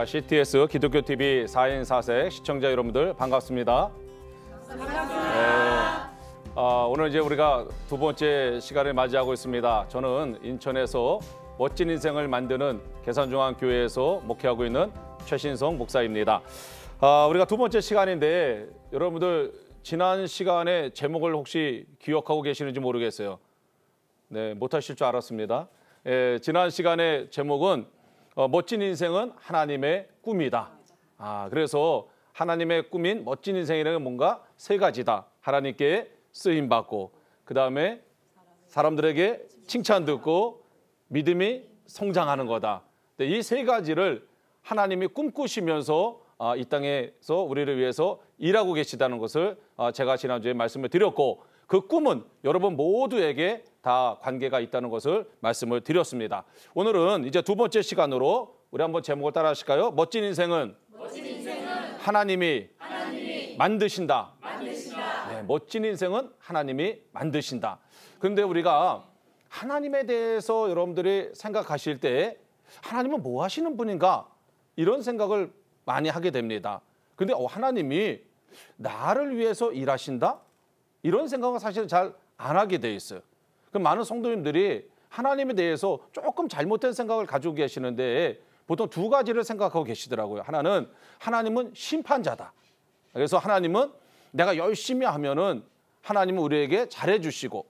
아, CTS 기독교 TV 4인 4색 시청자 여러분들 반갑습니다. 반갑습니다. 네, 어, 오늘 이제 우리가 두 번째 시간을 맞이하고 있습니다. 저는 인천에서 멋진 인생을 만드는 개산중앙교회에서 목회하고 있는 최신성 목사입니다. 아, 우리가 두 번째 시간인데 여러분들 지난 시간의 제목을 혹시 기억하고 계시는지 모르겠어요. 네, 못하실 줄 알았습니다. 예, 지난 시간의 제목은 어, 멋진 인생은 하나님의 꿈이다. 아, 그래서 하나님의 꿈인 멋진 인생이라는 뭔가 세 가지다. 하나님께 쓰임 받고 그 다음에 사람들에게 칭찬 듣고 믿음이 성장하는 거다. 이 세 가지를 하나님이 꿈꾸시면서 아, 이 땅에서 우리를 위해서 일하고 계시다는 것을 아, 제가 지난주에 말씀을 드렸고 그 꿈은 여러분 모두에게 다 관계가 있다는 것을 말씀을 드렸습니다. 오늘은 이제 두 번째 시간으로 우리 한번 제목을 따라 하실까요? 멋진 인생은, 멋진 인생은 하나님이, 하나님이, 만드신다. 만드신다. 네, 멋진 인생은 하나님이 만드신다. 그런데 우리가 하나님에 대해서 여러분들이 생각하실 때 하나님은 뭐 하시는 분인가 이런 생각을 많이 하게 됩니다. 근데 어, 하나님이 나를 위해서 일하신다? 이런 생각은 사실 잘 안 하게 돼 있어요. 그 많은 성도님들이 하나님에 대해서 조금 잘못된 생각을 가지고 계시는데 보통 두 가지를 생각하고 계시더라고요. 하나는 하나님은 심판자다. 그래서 하나님은 내가 열심히 하면은 하나님은 우리에게 잘해 주시고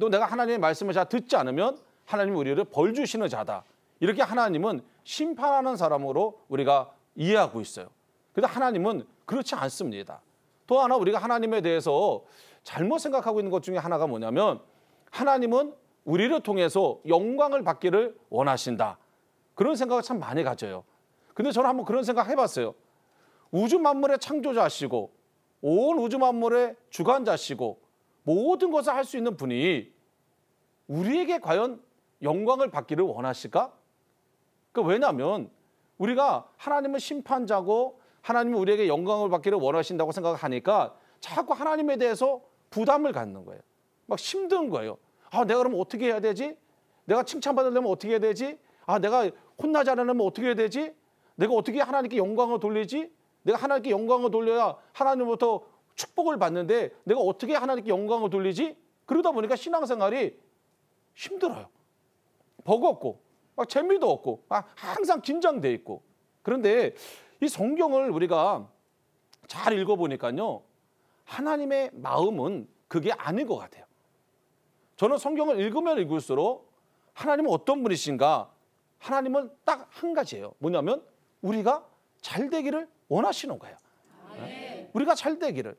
또 내가 하나님의 말씀을 잘 듣지 않으면 하나님은 우리를 벌 주시는 자다. 이렇게 하나님은 심판하는 사람으로 우리가 이해하고 있어요. 근데 하나님은 그렇지 않습니다. 또 하나 우리가 하나님에 대해서 잘못 생각하고 있는 것 중에 하나가 뭐냐면 하나님은 우리를 통해서 영광을 받기를 원하신다. 그런 생각을 참 많이 가져요. 근데 저는 한번 그런 생각 해봤어요. 우주 만물의 창조자시고 온 우주 만물의 주관자시고 모든 것을 할 수 있는 분이 우리에게 과연 영광을 받기를 원하실까? 그 왜냐하면 우리가 하나님은 심판자고 하나님은 우리에게 영광을 받기를 원하신다고 생각하니까 자꾸 하나님에 대해서 부담을 갖는 거예요. 막 힘든 거예요. 아, 내가 그럼 어떻게 해야 되지? 내가 칭찬받으려면 어떻게 해야 되지? 아, 내가 혼나지 않으려면 어떻게 해야 되지? 내가 어떻게 하나님께 영광을 돌리지? 내가 하나님께 영광을 돌려야 하나님부터 축복을 받는데 내가 어떻게 하나님께 영광을 돌리지? 그러다 보니까 신앙생활이 힘들어요. 버겁고 막 재미도 없고 막 항상 긴장돼 있고 그런데 이 성경을 우리가 잘 읽어보니까요. 하나님의 마음은 그게 아닌 것 같아요. 저는 성경을 읽으면 읽을수록 하나님은 어떤 분이신가? 하나님은 딱 한 가지예요. 뭐냐면 우리가 잘 되기를 원하시는 거예요. 네. 우리가 잘 되기를.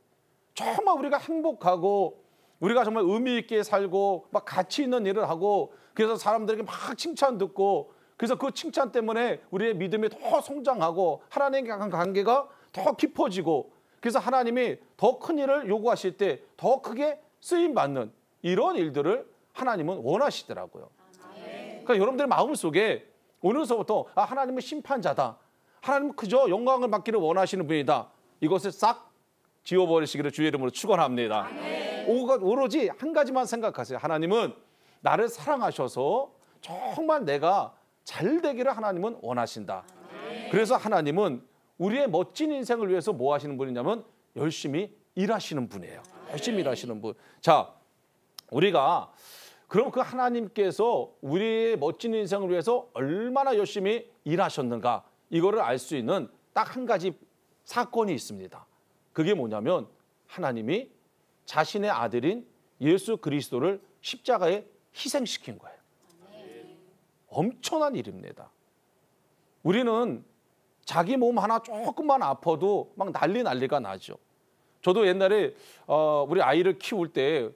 정말 우리가 행복하고 우리가 정말 의미 있게 살고 막 가치 있는 일을 하고 그래서 사람들에게 막 칭찬 듣고 그래서 그 칭찬 때문에 우리의 믿음이 더 성장하고 하나님과 의 관계가 더 깊어지고 그래서 하나님이 더 큰 일을 요구하실 때 더 크게 쓰임 받는 이런 일들을 하나님은 원하시더라고요. 그러니까 여러분들 마음 속에 오늘서부터 아 하나님은 심판자다. 하나님은 그저 영광을 받기를 원하시는 분이다. 이것을 싹 지워버리시기를 주의 이름으로 축원합니다. 오로지 한 가지만 생각하세요. 하나님은 나를 사랑하셔서 정말 내가 잘 되기를 하나님은 원하신다. 그래서 하나님은 우리의 멋진 인생을 위해서 뭐 하시는 분이냐면 열심히 일하시는 분이에요. 열심히 일하시는 분. 자, 우리가 그럼 그 하나님께서 우리의 멋진 인생을 위해서 얼마나 열심히 일하셨는가 이거를 알 수 있는 딱 한 가지 사건이 있습니다. 그게 뭐냐면 하나님이 자신의 아들인 예수 그리스도를 십자가에 희생시킨 거예요. 엄청난 일입니다. 우리는 자기 몸 하나 조금만 아파도 막 난리 난리가 나죠. 저도 옛날에 어, 우리 아이를 키울 때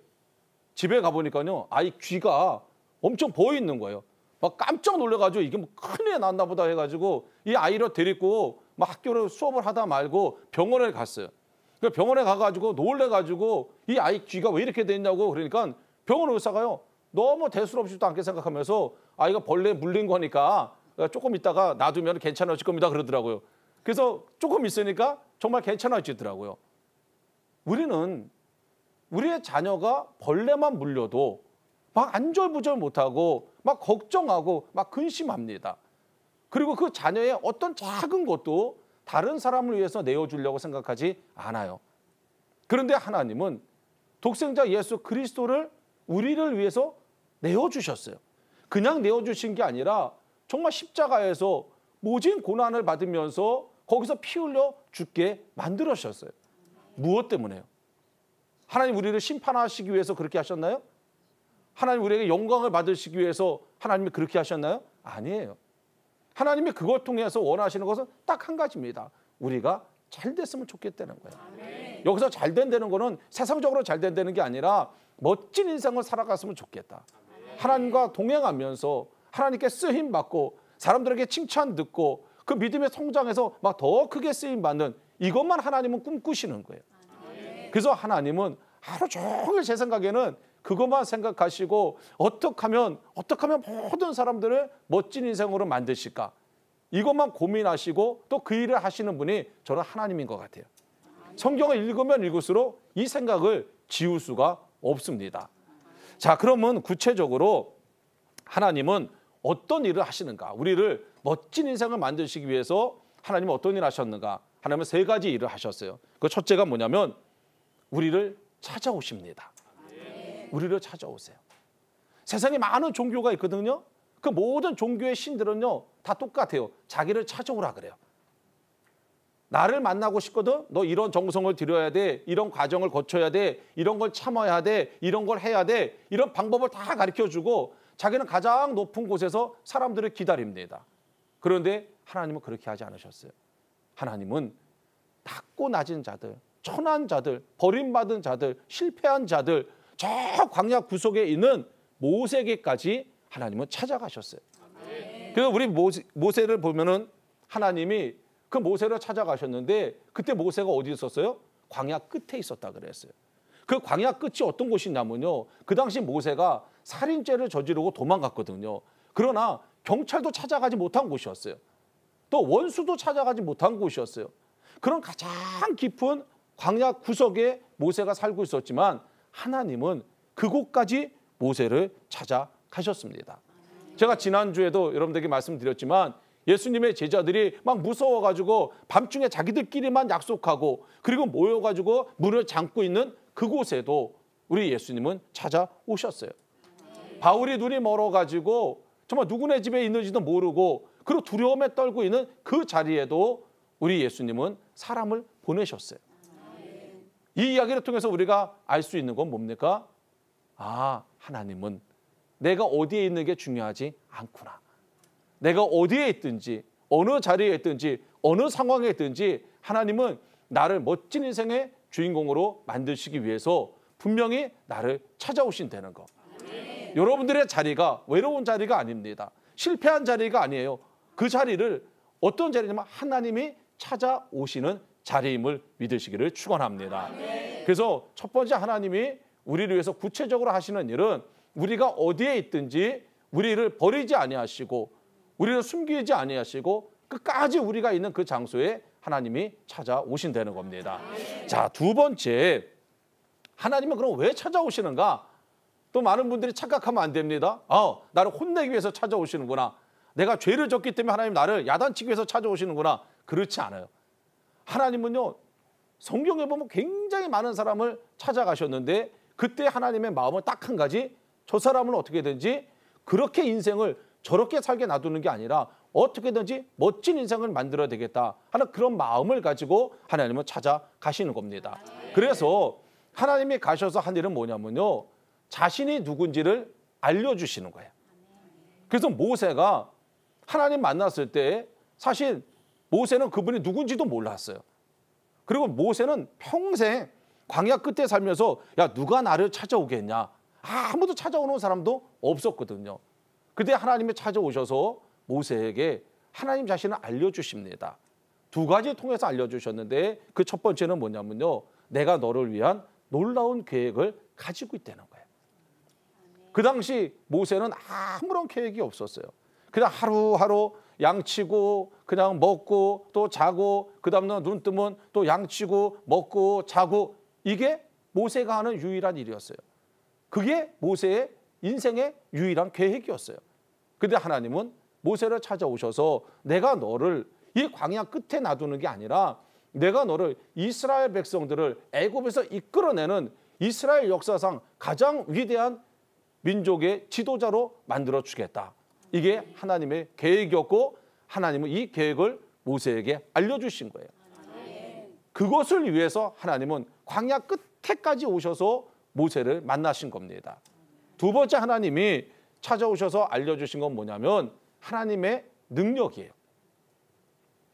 집에 가보니까요. 아이 귀가 엄청 보이는 거예요. 막 깜짝 놀래가지고 이게 뭐 큰일 났나 보다 해가지고 이 아이를 데리고 막 학교를 수업을 하다 말고 병원에 갔어요. 병원에 가가지고 놀래가지고 이 아이 귀가 왜 이렇게 됐냐고 그러니까 병원 의사가요. 너무 대수롭지도 않게 생각하면서 아 이거 벌레 물린 거니까 조금 있다가 놔두면 괜찮아질 겁니다 그러더라고요. 그래서 조금 있으니까 정말 괜찮아지더라고요. 우리는 우리의 자녀가 벌레만 물려도 막 안절부절 못하고 막 걱정하고 막 근심합니다. 그리고 그 자녀의 어떤 작은 것도 다른 사람을 위해서 내어주려고 생각하지 않아요. 그런데 하나님은 독생자 예수 그리스도를 우리를 위해서 내어주셨어요. 그냥 내어주신 게 아니라 정말 십자가에서 모진 고난을 받으면서 거기서 피 흘려 죽게 만들어주셨어요. 무엇 때문에요? 하나님 우리를 심판하시기 위해서 그렇게 하셨나요? 하나님 우리에게 영광을 받으시기 위해서 하나님이 그렇게 하셨나요? 아니에요. 하나님이 그걸 통해서 원하시는 것은 딱 한 가지입니다. 우리가 잘 됐으면 좋겠다는 거예요. 아멘. 여기서 잘 된다는 거는 세상적으로 잘 된다는 게 아니라 멋진 인생을 살아갔으면 좋겠다. 하나님과 동행하면서 하나님께 쓰임 받고 사람들에게 칭찬 듣고 그 믿음의 성장에서 막 더 크게 쓰임 받는 이것만 하나님은 꿈꾸시는 거예요. 그래서 하나님은 하루 종일 제 생각에는 그것만 생각하시고 어떻게 하면 어떻게 하면 모든 사람들을 멋진 인생으로 만드실까 이것만 고민하시고 또 그 일을 하시는 분이 저는 하나님인 것 같아요. 성경을 읽으면 읽을수록 이 생각을 지울 수가 없습니다. 자, 그러면 구체적으로 하나님은 어떤 일을 하시는가? 우리를 멋진 인생을 만드시기 위해서 하나님은 어떤 일을 하셨는가? 하나님은 세 가지 일을 하셨어요. 그 첫째가 뭐냐면 우리를 찾아오십니다. 우리를 찾아오세요. 세상에 많은 종교가 있거든요. 그 모든 종교의 신들은요 다 똑같아요. 자기를 찾아오라 그래요. 나를 만나고 싶거든. 너 이런 정성을 들여야 돼. 이런 과정을 거쳐야 돼. 이런 걸 참아야 돼. 이런 걸 해야 돼. 이런 방법을 다 가르쳐 주고 자기는 가장 높은 곳에서 사람들을 기다립니다. 그런데 하나님은 그렇게 하지 않으셨어요. 하나님은 낮고 낮은 자들, 천한 자들, 버림받은 자들, 실패한 자들, 저 광야 구석에 있는 모세에까지 하나님은 찾아가셨어요. 그래서 우리 모세, 모세를 보면은 하나님이 그 모세를 찾아가셨는데 그때 모세가 어디 있었어요? 광야 끝에 있었다 그랬어요. 그 광야 끝이 어떤 곳이냐면요. 그 당시 모세가 살인죄를 저지르고 도망갔거든요. 그러나 경찰도 찾아가지 못한 곳이었어요. 또 원수도 찾아가지 못한 곳이었어요. 그런 가장 깊은 광야 구석에 모세가 살고 있었지만 하나님은 그곳까지 모세를 찾아가셨습니다. 제가 지난주에도 여러분들에게 말씀드렸지만 예수님의 제자들이 막 무서워가지고 밤중에 자기들끼리만 약속하고 그리고 모여가지고 문을 잠고 있는 그곳에도 우리 예수님은 찾아오셨어요. 바울이 눈이 멀어가지고 정말 누구네 집에 있는지도 모르고 그리고 두려움에 떨고 있는 그 자리에도 우리 예수님은 사람을 보내셨어요. 이 이야기를 통해서 우리가 알 수 있는 건 뭡니까? 아, 하나님은 내가 어디에 있는 게 중요하지 않구나. 내가 어디에 있든지 어느 자리에 있든지 어느 상황에 있든지 하나님은 나를 멋진 인생의 주인공으로 만드시기 위해서 분명히 나를 찾아오신다는 거. 네. 여러분들의 자리가 외로운 자리가 아닙니다. 실패한 자리가 아니에요. 그 자리를 어떤 자리냐면 하나님이 찾아오시는 자리임을 믿으시기를 축원합니다. 네. 그래서 첫 번째 하나님이 우리를 위해서 구체적으로 하시는 일은 우리가 어디에 있든지 우리를 버리지 아니하시고 우리를 숨기지 아니하시고 끝까지 우리가 있는 그 장소에 하나님이 찾아오신다는 겁니다. 자, 두 번째. 하나님은 그럼 왜 찾아오시는가? 또 많은 분들이 착각하면 안 됩니다. 어, 나를 혼내기 위해서 찾아오시는구나. 내가 죄를 졌기 때문에 하나님 나를 야단치기 위해서 찾아오시는구나. 그렇지 않아요. 하나님은요, 성경에 보면 굉장히 많은 사람을 찾아가셨는데 그때 하나님의 마음은 딱 한 가지 저 사람을 어떻게든지 그렇게 인생을 저렇게 살게 놔두는 게 아니라 어떻게든지 멋진 인생을 만들어야 되겠다 하는 그런 마음을 가지고 하나님을 찾아가시는 겁니다. 그래서 하나님이 가셔서 한 일은 뭐냐면요. 자신이 누군지를 알려주시는 거예요. 그래서 모세가 하나님 만났을 때 사실 모세는 그분이 누군지도 몰랐어요. 그리고 모세는 평생 광야 끝에 살면서 야 누가 나를 찾아오겠냐 아무도 찾아오는 사람도 없었거든요. 그때 하나님이 찾아오셔서 모세에게 하나님 자신을 알려주십니다. 두 가지 통해서 알려주셨는데 그 첫 번째는 뭐냐면요. 내가 너를 위한 놀라운 계획을 가지고 있다는 거예요. 그 당시 모세는 아무런 계획이 없었어요. 그냥 하루하루 양치고 그냥 먹고 또 자고 그 다음날 눈 뜨면 또 양치고 먹고 자고 이게 모세가 하는 유일한 일이었어요. 그게 모세의 인생의 유일한 계획이었어요. 근데 하나님은 모세를 찾아오셔서 내가 너를 이 광야 끝에 놔두는 게 아니라 내가 너를 이스라엘 백성들을 애굽에서 이끌어내는 이스라엘 역사상 가장 위대한 민족의 지도자로 만들어 주겠다. 이게 하나님의 계획이었고 하나님은 이 계획을 모세에게 알려주신 거예요. 그것을 위해서 하나님은 광야 끝에까지 오셔서 모세를 만나신 겁니다. 두 번째 하나님이 찾아오셔서 알려주신 건 뭐냐면 하나님의 능력이에요.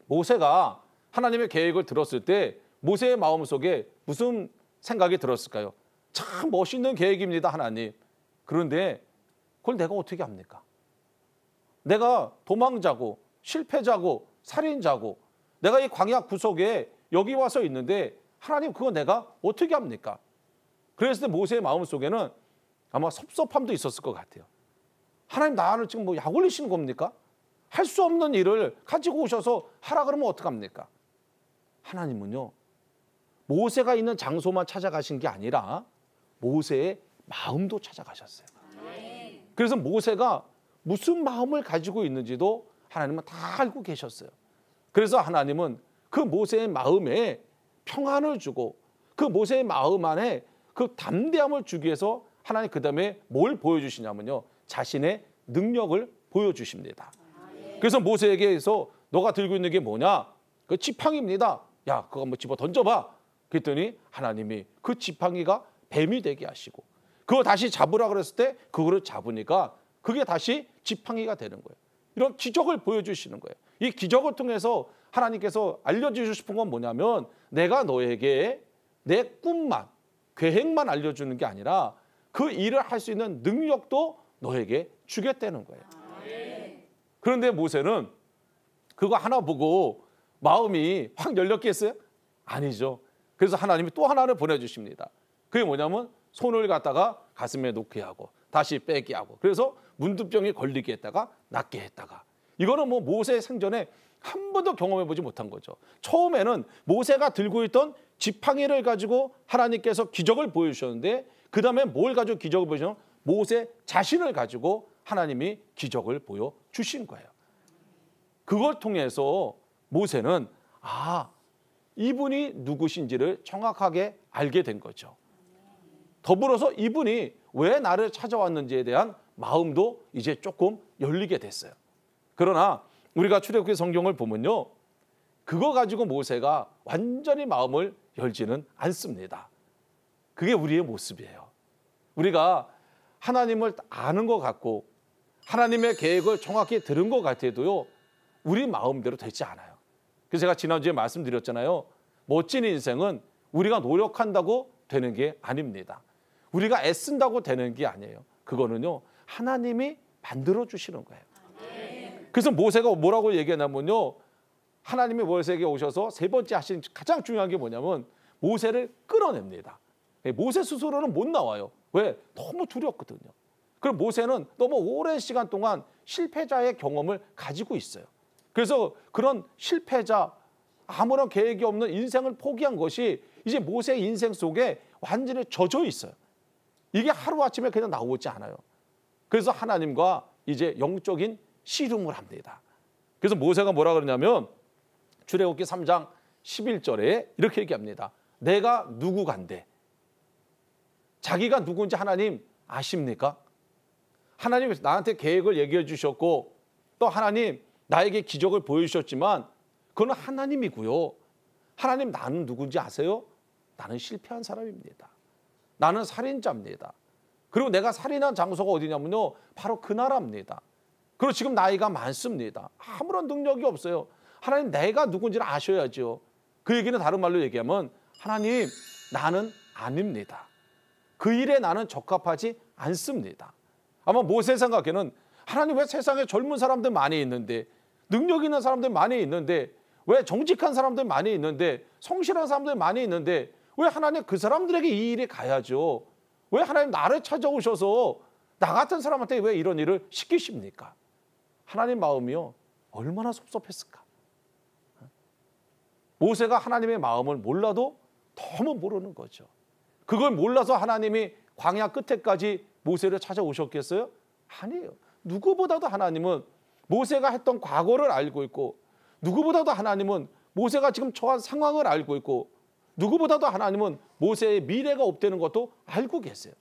모세가 하나님의 계획을 들었을 때 모세의 마음속에 무슨 생각이 들었을까요? 참 멋있는 계획입니다, 하나님. 그런데 그걸 내가 어떻게 합니까? 내가 도망자고 실패자고 살인자고 내가 이 광야 구석에 여기 와서 있는데 하나님 그거 내가 어떻게 합니까? 그랬을 때 모세의 마음속에는 아마 섭섭함도 있었을 것 같아요. 하나님 나를 지금 뭐약 올리시는 겁니까? 할 수 없는 일을 가지고 오셔서 하라 그러면 어떡합니까? 하나님은요. 모세가 있는 장소만 찾아가신 게 아니라 모세의 마음도 찾아가셨어요. 그래서 모세가 무슨 마음을 가지고 있는지도 하나님은 다 알고 계셨어요. 그래서 하나님은 그 모세의 마음에 평안을 주고 그 모세의 마음 안에 그 담대함을 주기 위해서 하나님 그 다음에 뭘 보여주시냐면요. 자신의 능력을 보여주십니다. 그래서 모세에게서 너가 들고 있는 게 뭐냐? 그 지팡이입니다. 야, 그거 한번 집어 던져봐. 그랬더니 하나님이 그 지팡이가 뱀이 되게 하시고 그거 다시 잡으라 그랬을 때 그거를 잡으니까 그게 다시 지팡이가 되는 거예요. 이런 기적을 보여주시는 거예요. 이 기적을 통해서 하나님께서 알려주고 싶은 건 뭐냐면 내가 너에게 내 꿈만, 계획만 알려주는 게 아니라 그 일을 할 수 있는 능력도 너에게 주겠다는 거예요. 그런데 모세는 그거 하나 보고 마음이 확 열렸겠어요? 아니죠. 그래서 하나님이 또 하나를 보내주십니다. 그게 뭐냐면 손을 갖다가 가슴에 놓게 하고 다시 빼게 하고 그래서 문두병이 걸리게 했다가 낫게 했다가 이거는 뭐 모세 생전에 한 번도 경험해 보지 못한 거죠. 처음에는 모세가 들고 있던 지팡이를 가지고 하나님께서 기적을 보여주셨는데 그 다음에 뭘 가지고 기적을 보시냐 모세 자신을 가지고 하나님이 기적을 보여주신 거예요. 그걸 통해서 모세는 아 이분이 누구신지를 정확하게 알게 된 거죠. 더불어서 이분이 왜 나를 찾아왔는지에 대한 마음도 이제 조금 열리게 됐어요. 그러나 우리가 출애굽기 성경을 보면요. 그거 가지고 모세가 완전히 마음을 열지는 않습니다. 그게 우리의 모습이에요. 우리가 하나님을 아는 것 같고 하나님의 계획을 정확히 들은 것 같아도요. 우리 마음대로 되지 않아요. 그래서 제가 지난주에 말씀드렸잖아요. 멋진 인생은 우리가 노력한다고 되는 게 아닙니다. 우리가 애쓴다고 되는 게 아니에요. 그거는요. 하나님이 만들어 주시는 거예요. 그래서 모세가 뭐라고 얘기하냐면요. 하나님이 모세에게 오셔서 세 번째 하신 가장 중요한 게 뭐냐면 모세를 끌어냅니다. 예, 모세 스스로는 못 나와요. 왜? 너무 두렵거든요. 그럼 모세는 너무 오랜 시간 동안 실패자의 경험을 가지고 있어요. 그래서 그런 실패자 아무런 계획이 없는 인생을 포기한 것이 이제 모세 인생 속에 완전히 젖어 있어요. 이게 하루아침에 그냥 나오지 않아요. 그래서 하나님과 이제 영적인 씨름을 합니다. 그래서 모세가 뭐라 그러냐면 출애굽기 3장 11절에 이렇게 얘기합니다. 내가 누구 간데 자기가 누군지 하나님 아십니까? 하나님 나한테 계획을 얘기해 주셨고 또 하나님 나에게 기적을 보여주셨지만 그건 하나님이고요. 하나님 나는 누군지 아세요? 나는 실패한 사람입니다. 나는 살인자입니다. 그리고 내가 살인한 장소가 어디냐면요. 바로 그 나라입니다. 그리고 지금 나이가 많습니다. 아무런 능력이 없어요. 하나님 내가 누군지를 아셔야죠. 그 얘기는 다른 말로 얘기하면 하나님 나는 아닙니다. 그 일에 나는 적합하지 않습니다. 아마 모세 생각에는 하나님 왜 세상에 젊은 사람들 많이 있는데 능력 있는 사람들 많이 있는데 왜 정직한 사람들 많이 있는데 성실한 사람들 많이 있는데 왜 하나님 그 사람들에게 이 일이 가야죠? 왜 하나님 나를 찾아오셔서 나 같은 사람한테 왜 이런 일을 시키십니까? 하나님 마음이요 얼마나 섭섭했을까? 모세가 하나님의 마음을 몰라도 너무 모르는 거죠. 그걸 몰라서 하나님이 광야 끝에까지 모세를 찾아오셨겠어요? 아니에요. 누구보다도 하나님은 모세가 했던 과거를 알고 있고 누구보다도 하나님은 모세가 지금 처한 상황을 알고 있고 누구보다도 하나님은 모세의 미래가 없다는 것도 알고 계세요.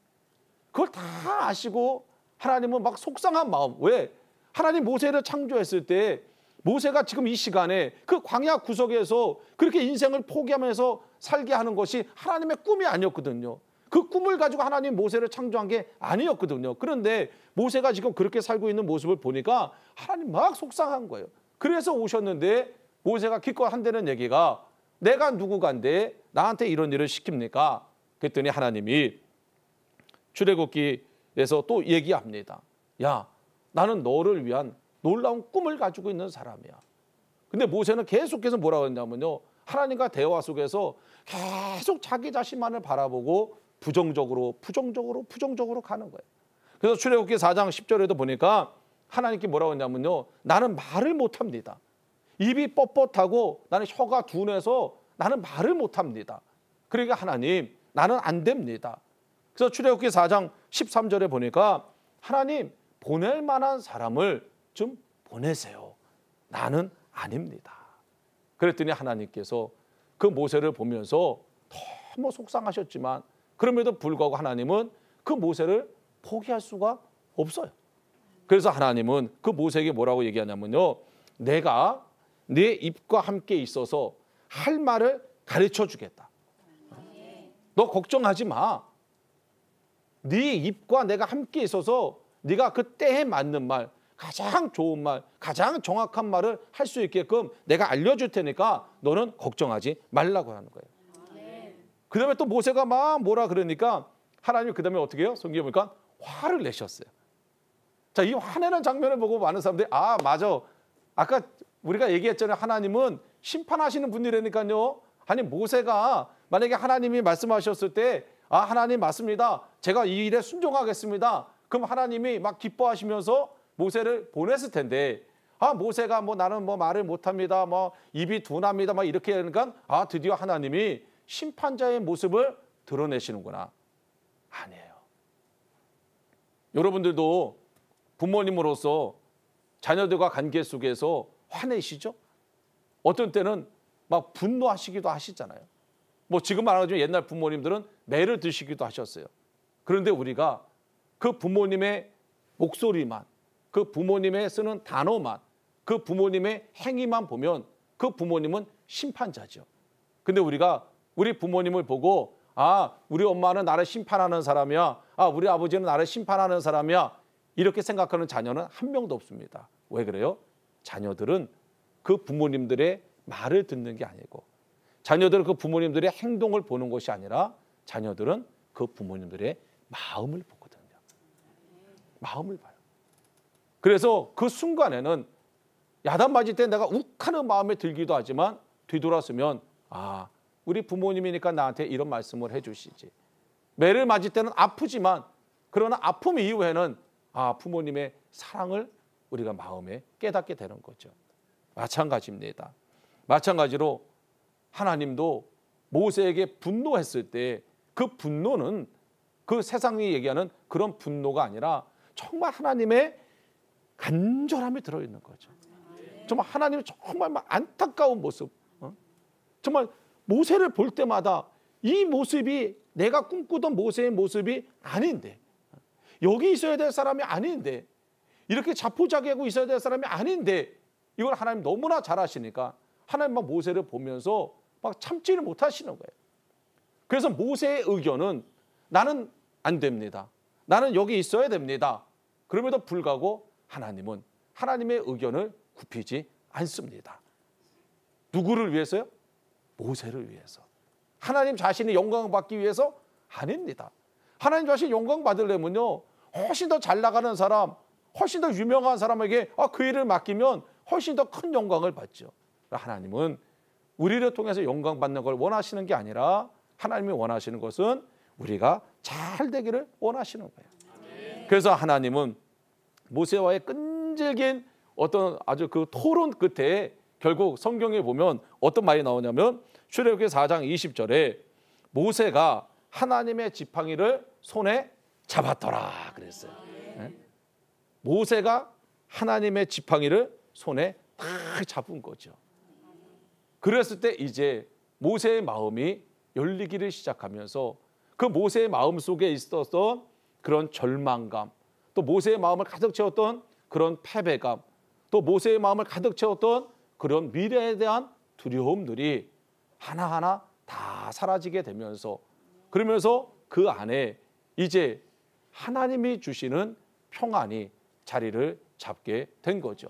그걸 다 아시고 하나님은 막 속상한 마음. 왜? 하나님 모세를 창조했을 때 모세가 지금 이 시간에 그 광야 구석에서 그렇게 인생을 포기하면서 살게 하는 것이 하나님의 꿈이 아니었거든요. 그 꿈을 가지고 하나님 모세를 창조한 게 아니었거든요. 그런데 모세가 지금 그렇게 살고 있는 모습을 보니까 하나님 막 속상한 거예요. 그래서 오셨는데 모세가 기껏 한다는 얘기가 내가 누구간데 나한테 이런 일을 시킵니까? 그랬더니 하나님이 출애굽기에서 또 얘기합니다. 야, 나는 너를 위한 놀라운 꿈을 가지고 있는 사람이야. 근데 모세는 계속해서 뭐라고 했냐면요. 하나님과 대화 속에서 계속 자기 자신만을 바라보고 부정적으로 부정적으로 부정적으로 가는 거예요. 그래서 출애굽기 4장 10절에도 보니까 하나님께 뭐라고 했냐면요. 나는 말을 못 합니다. 입이 뻣뻣하고 나는 혀가 둔해서 나는 말을 못 합니다. 그러니까 하나님, 나는 안 됩니다. 그래서 출애굽기 4장 13절에 보니까 하나님 보낼 만한 사람을 좀 보내세요. 나는 아닙니다. 그랬더니 하나님께서 그 모세를 보면서 너무 속상하셨지만 그럼에도 불구하고 하나님은 그 모세를 포기할 수가 없어요. 그래서 하나님은 그 모세에게 뭐라고 얘기하냐면요. 내가 내 네 입과 함께 있어서 할 말을 가르쳐 주겠다. 너 걱정하지 마. 네 입과 내가 함께 있어서 네가 그 때에 맞는 말, 가장 좋은 말, 가장 정확한 말을 할 수 있게끔 내가 알려줄 테니까 너는 걱정하지 말라고 하는 거예요. 그 다음에 또 모세가 막 뭐라 그러니까 하나님그 다음에 어떻게 해요? 성경에 보니까 화를 내셨어요. 자, 이 화내는 장면을 보고 많은 사람들이 아, 맞아. 아까 우리가 얘기했잖아요. 하나님은 심판하시는 분이라니까요. 아니, 모세가 만약에 하나님이 말씀하셨을 때 아, 하나님 맞습니다. 제가 이 일에 순종하겠습니다. 그럼 하나님이 막 기뻐하시면서 모세를 보냈을 텐데 아 모세가 뭐 나는 뭐 말을 못합니다 뭐 입이 둔합니다 막 이렇게 하니까 아 드디어 하나님이 심판자의 모습을 드러내시는구나 아니에요 여러분들도 부모님으로서 자녀들과 관계 속에서 화내시죠 어떤 때는 막 분노하시기도 하시잖아요 뭐 지금 말하자면 옛날 부모님들은 매를 드시기도 하셨어요 그런데 우리가 그 부모님의 목소리만 그 부모님의 쓰는 단어만 그 부모님의 행위만 보면 그 부모님은 심판자죠. 근데 우리가 우리 부모님을 보고 아, 우리 엄마는 나를 심판하는 사람이야. 아, 우리 아버지는 나를 심판하는 사람이야. 이렇게 생각하는 자녀는 한 명도 없습니다. 왜 그래요? 자녀들은 그 부모님들의 말을 듣는 게 아니고 자녀들은 그 부모님들의 행동을 보는 것이 아니라 자녀들은 그 부모님들의 마음을 보거든요. 마음을 봐 그래서 그 순간에는 야단 맞을 때 내가 욱하는 마음에 들기도 하지만 뒤돌아서면 아 우리 부모님이니까 나한테 이런 말씀을 해주시지. 매를 맞을 때는 아프지만 그러나 아픔 이후에는 아 부모님의 사랑을 우리가 마음에 깨닫게 되는 거죠. 마찬가지입니다. 마찬가지로 하나님도 모세에게 분노했을 때 그 분노는 그 세상이 얘기하는 그런 분노가 아니라 정말 하나님의 간절함이 들어있는 거죠. 정말 하나님 정말 안타까운 모습. 어? 정말 모세를 볼 때마다 이 모습이 내가 꿈꾸던 모세의 모습이 아닌데 여기 있어야 될 사람이 아닌데 이렇게 자포자기하고 있어야 될 사람이 아닌데 이걸 하나님 너무나 잘 아시니까 하나님 막 모세를 보면서 막 참지를 못하시는 거예요. 그래서 모세의 의견은 나는 안 됩니다. 나는 여기 있어야 됩니다. 그럼에도 불구하고 하나님은 하나님의 의견을 굽히지 않습니다. 누구를 위해서요? 모세를 위해서. 하나님 자신이 영광 받기 위해서 아닙니다. 하나님 자신 영광 받으려면요. 훨씬 더 잘 나가는 사람, 훨씬 더 유명한 사람에게 아, 그 일을 맡기면 훨씬 더 큰 영광을 받죠. 하나님은 우리를 통해서 영광 받는 걸 원하시는 게 아니라 하나님이 원하시는 것은 우리가 잘 되기를 원하시는 거예요. 그래서 하나님은 모세와의 끈질긴 어떤 아주 그 토론 끝에 결국 성경에 보면 어떤 말이 나오냐면 출애굽기 4장 20절에 모세가 하나님의 지팡이를 손에 잡았더라 그랬어요. 네? 모세가 하나님의 지팡이를 손에 딱 잡은 거죠. 그랬을 때 이제 모세의 마음이 열리기를 시작하면서 그 모세의 마음 속에 있었던 그런 절망감, 또 모세의 마음을 가득 채웠던 그런 패배감, 또 모세의 마음을 가득 채웠던 그런 미래에 대한 두려움들이 하나하나 다 사라지게 되면서 그러면서 그 안에 이제 하나님이 주시는 평안이 자리를 잡게 된 거죠.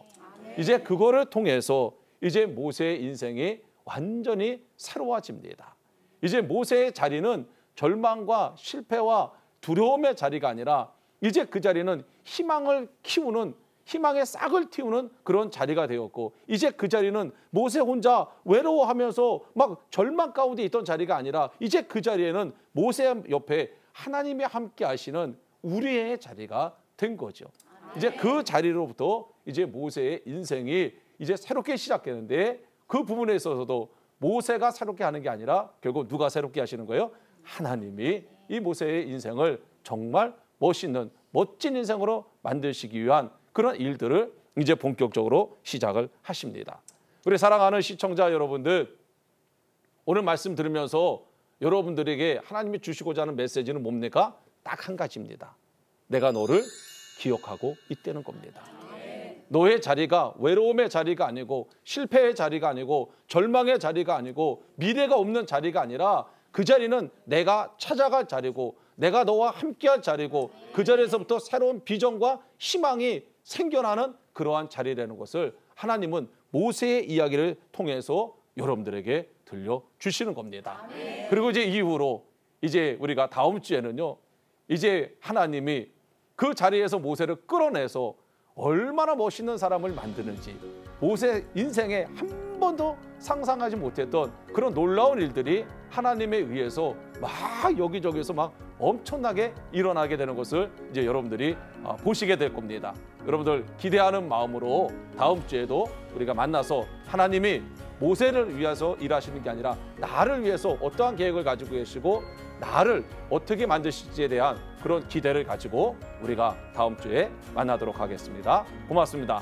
이제 그거를 통해서 이제 모세의 인생이 완전히 새로워집니다. 이제 모세의 자리는 절망과 실패와 두려움의 자리가 아니라 이제 그 자리는 희망을 키우는 희망의 싹을 틔우는 그런 자리가 되었고 이제 그 자리는 모세 혼자 외로워하면서 막 절망 가운데 있던 자리가 아니라 이제 그 자리에는 모세 옆에 하나님이 함께 하시는 우리의 자리가 된 거죠. 이제 그 자리로부터 이제 모세의 인생이 이제 새롭게 시작되는데 그 부분에 있어서도 모세가 새롭게 하는 게 아니라 결국 누가 새롭게 하시는 거예요? 하나님이 이 모세의 인생을 정말 멋있는 멋진 인생으로 만드시기 위한 그런 일들을 이제 본격적으로 시작을 하십니다. 우리 사랑하는 시청자 여러분들 오늘 말씀 들으면서 여러분들에게 하나님이 주시고자 하는 메시지는 뭡니까? 딱 한 가지입니다. 내가 너를 기억하고 있다는 겁니다. 너의 자리가 외로움의 자리가 아니고 실패의 자리가 아니고 절망의 자리가 아니고 미래가 없는 자리가 아니라 그 자리는 내가 찾아갈 자리고 내가 너와 함께할 자리고 그 자리에서부터 새로운 비전과 희망이 생겨나는 그러한 자리라는 것을 하나님은 모세의 이야기를 통해서 여러분들에게 들려주시는 겁니다. 그리고 이제 이후로 이제 우리가 다음 주에는요. 이제 하나님이 그 자리에서 모세를 끌어내서 얼마나 멋있는 사람을 만드는지 모세 인생에 한 번도 상상하지 못했던 그런 놀라운 일들이 하나님에 의해서 막 여기저기서 막 엄청나게 일어나게 되는 것을 이제 여러분들이 어, 보시게 될 겁니다. 여러분들 기대하는 마음으로 다음 주에도 우리가 만나서 하나님이 모세를 위해서 일하시는 게 아니라 나를 위해서 어떠한 계획을 가지고 계시고 나를 어떻게 만드실지에 대한 그런 기대를 가지고 우리가 다음 주에 만나도록 하겠습니다. 고맙습니다.